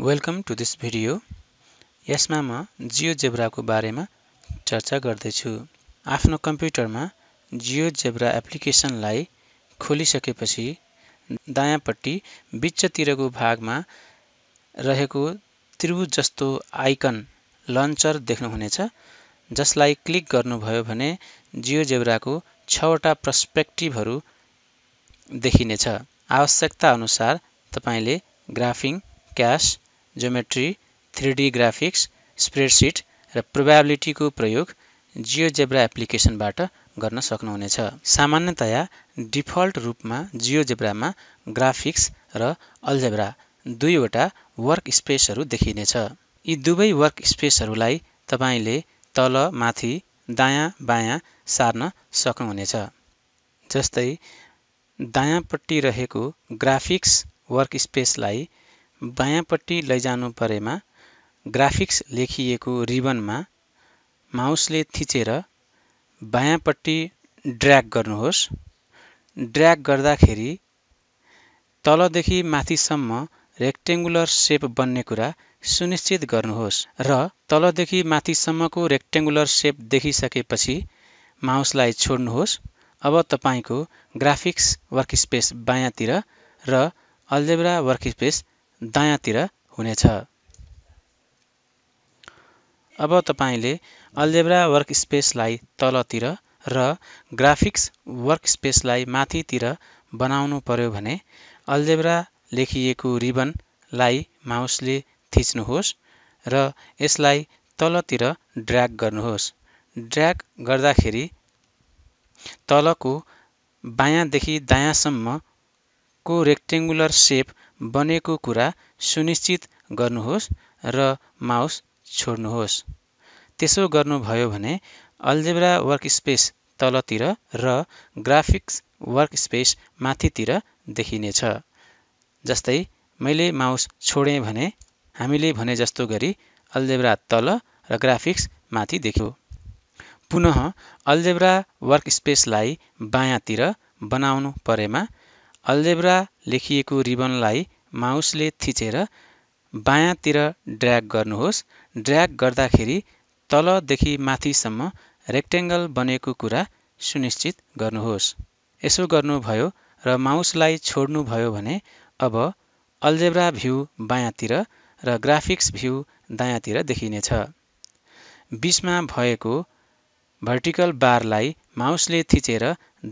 welcome to this video यसमा म जियो जेब्राको बारेमा चर्चा गर्दैछु आफ्नो कम्प्युटरमा जियो जेब्रा एप्लिकेसनलाई खोलिसकेपछि दायाँपट्टि बिचतिरको भागमा रहेको त्रिभुज जस्तो आइकन लन्चर देख्नुहुनेछ जसलाई क्लिक गर्नुभयो भने जियो जेब्राको छवटा पर्सपेक्टिभहरू देखिनेछ आवश्यकताअनुसार तपाईँले graphing CAS geometry three D graphics spreadsheet र प्रोभाबिलिटीको प्रयोग जियो जेब्रा एप्लिकेसनबाट गर्न सक्नुहुनेछ सामान्यतया डिफल्ट रूपमा जियो ग्राफिक्स र अल्जेब्रा दुईवटा वर्क स्पेसहरू देखिनेछ यी दुवै वर्क स्पेसहरूलाई तपाईँले तल माथि दायाँ बायाँ सार्न सक्नुहुनेछ जस्तै दायाँपट्टि रहेको ग्राफिक्स वर्क स्पेसलाई बायाँपट्टि लैजानु परेमा ग्राफिक्स लेखिएको रिबनमा माउसले थिचेर बायाँपट्टि ड्र्याग गर्नुहोस् ड्र्याग गर्दाखेरि तलदेखि माथिसम्म रेक्टेङ्गुलर सेप बन्ने कुरा सुनिश्चित गर्नुहोस् र तलदेखि माथिसम्मको रेक्टेङ्गुलर सेप देखिसकेपछि माउसलाई छोड्नुहोस् अब तपाईँको ग्राफिक्स वर्कस्पेस बायाँतिर र अल्जेब्रा वर्कस्पेस दायाँतिर हुनेछ अब तपाईँले अल्जेब्रा वर्कस्पेसलाई तलतिर र ग्राफिक्स वर्कस्पेसलाई माथितिर बनाउनु पर्यो भने अल्जेब्रा लेखिएको रिबनलाई माउसले थिच्नुहोस् र यसलाई तलतिर ड्र्याग गर्नुहोस् ड्र्याग गर्दाखेरि तलको बायाँदेखि दायाँसम्म को रेक्टेङ्गुलर सेप बनेको कुरा सुनिश्चित गर्नुहोस् र माउस छोड्नुहोस् त्यसो गर्नुभयो भने अल्जेब्रा वर्कस्पेस तलतिर र ग्राफिक्स वर्कस्पेस माथितिर देखिनेछ जस्तै मैले माउस छोडेँ भने हामीले भने जस्तो गरी अल्जेब्रा तल र ग्राफिक्स माथि देख्यो पुनः अल्जेब्रा वर्कस्पेसलाई बायाँतिर बनाउनु परेमा अल्जेब्रा लेखिएको रिबनलाई माउसले थिचेर बायाँतिर ड्र्याग गर्नुहोस् ड्र्याग गर्दाखेरि तलदेखि माथिसम्म रेक्टेङ्गल बनेको कुरा सुनिश्चित गर्नुहोस् यसो गर्नुभयो र माउसलाई छोड्नुभयो भने अब अल्जेब्रा भ्यू बायाँतिर र ग्राफिक्स भ्यू दायाँतिर देखिनेछ बिचमा भएको भर्टिकल बारलाई माउसले थिचेर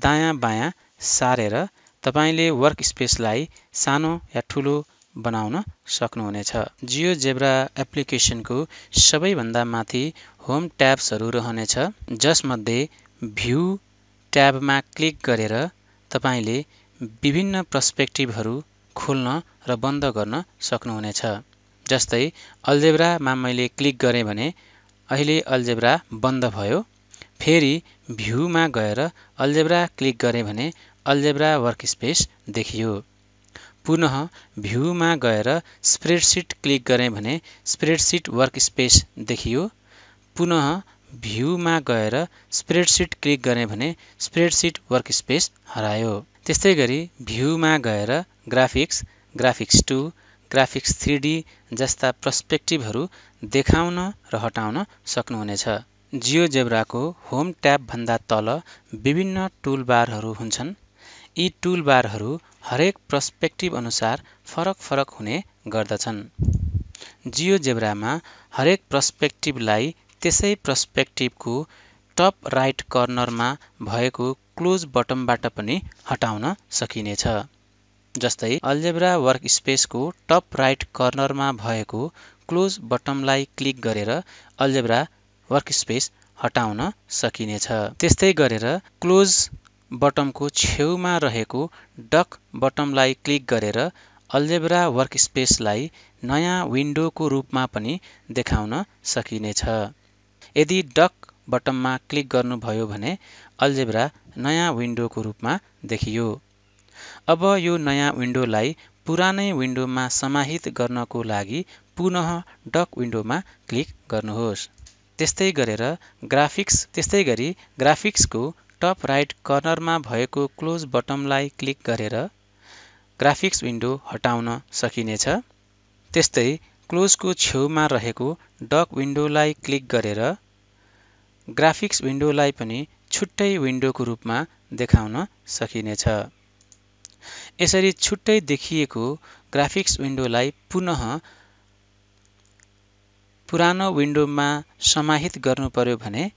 दायाँ बायाँ सारेर तपाईँले वर्क स्पेसलाई सानो या ठुलो बनाउन सक्नुहुनेछ जियो जेब्रा एप्लिकेसनको सबैभन्दा माथि होम ट्याब्सहरू रहनेछ जसमध्ये भ्यू ट्याबमा क्लिक गरेर तपाईँले विभिन्न पर्सपेक्टिभहरू खोल्न र बन्द गर्न सक्नुहुनेछ जस्तै अल्जेब्रामा मैले क्लिक गरेँ भने अहिले अल्जेब्रा बन्द भयो फेरि भ्यूमा गएर अल्जेब्रा क्लिक गरेँ भने अल्जेब्रा वर्कस्पेस देखियो पुनः भ्यूमा गएर स्प्रेडसिट क्लिक गरेँ भने स्प्रेडसिट वर्कस्पेस देखियो पुनः भ्यूमा गएर स्प्रेडसिट क्लिक गरेँ भने स्प्रेडसिट वर्कस्पेस हरायो त्यस्तै गरी भ्यूमा गएर graphics graphics two graphics three D जस्ता प्रस्पेक्टिभहरू देखाउन र हटाउन सक्नुहुनेछ जियो जेब्राको होम ट्याबभन्दा तल विभिन्न टुलबारहरू हुन्छन् यी टुलबारहरू हरेक प्रस्पेक्टिभ अनुसार फरक फरक हुने गर्दछन् जियोजेब्रामा हरेक प्रस्पेक्टिभलाई त्यसै प्रस्पेक्टिभको टप राइट कर्नरमा भएको क्लोज बटमबाट पनि हटाउन सकिनेछ जस्तै अल्जेब्रा वर्कस्पेसको टप राइट कर्नरमा भएको क्लोज बटमलाई क्लिक गरेर अल्जेब्रा वर्कस्पेस हटाउन सकिनेछ त्यस्तै गरेर क्लोज बटमको छेउमा रहेको डक बटमलाई क्लिक गरेर अल्जेब्रा वर्कस्पेसलाई नयाँ विन्डोको रूपमा पनि देखाउन सकिनेछ यदि डक बटममा क्लिक गर्नुभयो भने अल्जेब्रा नयाँ विन्डोको रूपमा देखियो अब यो नयाँ विन्डोलाई पुरानै विन्डोमा समाहित गर्नको लागि पुनः डक विन्डोमा क्लिक गर्नुहोस् त्यस्तै गरेर ग्राफिक्स त्यस्तै गरी ग्राफिक्सको टप राइट कर्नरमा भएको क्लोज बटमलाई क्लिक गरेर ग्राफिक्स विन्डो हटाउन सकिनेछ त्यस्तै क्लोजको छेउमा रहेको डक विन्डोलाई क्लिक गरेर ग्राफिक्स विन्डोलाई पनि छुट्टै विन्डोको रूपमा देखाउन सकिनेछ यसरी छुट्टै देखिएको ग्राफिक्स विन्डोलाई पुनः पुरानो विन्डोमा समाहित गर्नु पर्यो भने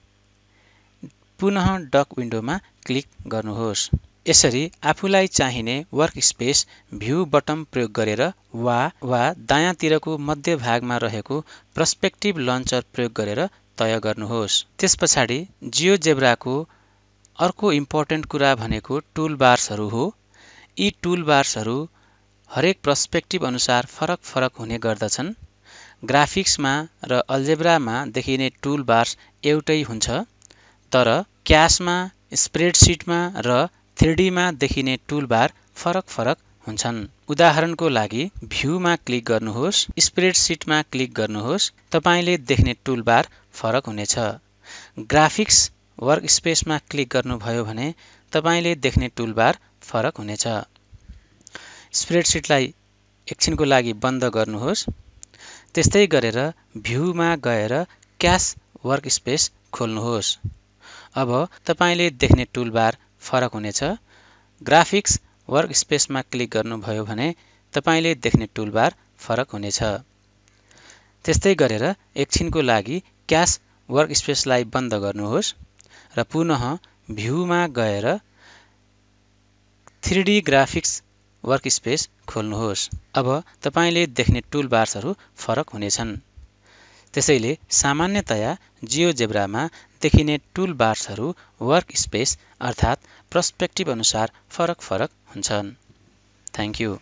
पुनः डक विन्डोमा क्लिक गर्नुहोस् यसरी आफूलाई चाहिने वर्क स्पेस भ्यू बटम प्रयोग गरेर वा वा दायाँतिरको मध्य भागमा रहेको प्रस्पेक्टिभ लन्चर प्रयोग गरेर तय गर्नुहोस् त्यस पछाडि जियो जेब्राको अर्को इम्पोर्टेन्ट कुरा भनेको टुल बार्सहरू हो यी टुल बार्सहरू हरेक प्रस्पेक्टिभ अनुसार फरक फरक हुने गर्दछन् ग्राफिक्समा र अल्जेब्रामा देखिने टुल बार्स एउटै हुन्छ तर क्यासमा स्प्रेडसिटमा र थ्रिडीमा देखिने टुलबार फरक फरक हुन्छन् उदाहरणको लागि भ्यूमा क्लिक गर्नुहोस् स्प्रेडसिटमा क्लिक गर्नुहोस् तपाईँले देख्ने टुलबार फरक हुनेछ ग्राफिक्स वर्क स्पेसमा क्लिक गर्नुभयो भने तपाईँले देख्ने टुलबार फरक हुनेछ स्प्रेडसिटलाई एकछिनको लागि बन्द गर्नुहोस् त्यस्तै गरेर भ्यूमा गएर क्यास वर्कस्पेस खोल्नुहोस् अब तपाईँले देख्ने टुलबार फरक हुनेछ ग्राफिक्स वर्क स्पेसमा क्लिक गर्नुभयो भने तपाईँले देख्ने टुलबार फरक हुनेछ त्यस्तै गरेर एकछिनको लागि क्यास वर्क स्पेसलाई बन्द गर्नुहोस् र पुनः भ्यूमा गएर three D graphics workspace खोल्नुहोस् अब तपाईँले देख्ने टुलबार्सहरू फरक हुनेछन् त्यसैले सामान्यतया जेब्रामा देखिने वर्क स्पेस अर्थात् अनुसार फरक फरक हुन्छन् थ्याङ्क यू